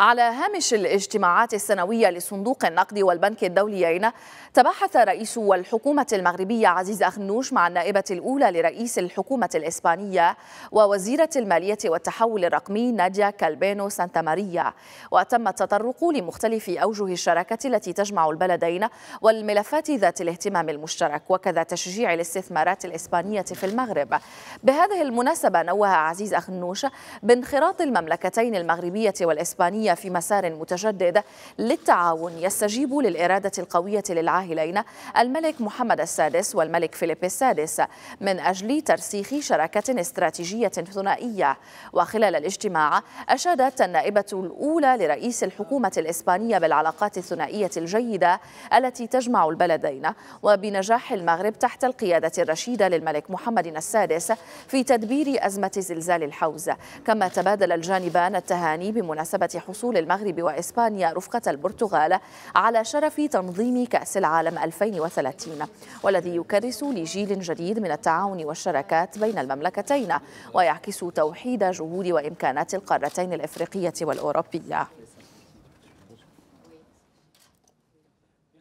على هامش الاجتماعات السنوية لصندوق النقد والبنك الدوليين تباحث رئيس الحكومة المغربية عزيز أخنوش مع النائبة الأولى لرئيس الحكومة الإسبانية ووزيرة المالية والتحول الرقمي ناديا كالبينو سانتا ماريا وتم التطرق لمختلف أوجه الشراكة التي تجمع البلدين والملفات ذات الاهتمام المشترك وكذا تشجيع الاستثمارات الإسبانية في المغرب بهذه المناسبة نوه عزيز أخنوش بانخراط المملكتين المغربية والإسبانية العالمية في مسار متجدد للتعاون يستجيب للإرادة القوية للعاهلين الملك محمد السادس والملك فيليب السادس من أجل ترسيخ شراكة استراتيجية ثنائية وخلال الاجتماع أشادت النائبة الأولى لرئيس الحكومة الإسبانية بالعلاقات الثنائية الجيدة التي تجمع البلدين وبنجاح المغرب تحت القيادة الرشيدة للملك محمد السادس في تدبير أزمة زلزال الحوز كما تبادل الجانبان التهاني بمناسبة حصول وصول المغرب وإسبانيا رفقة البرتغال على شرف تنظيم كأس العالم 2030 والذي يكرس لجيل جديد من التعاون والشراكات بين المملكتين ويعكس توحيد جهود وإمكانات القارتين الإفريقية والأوروبية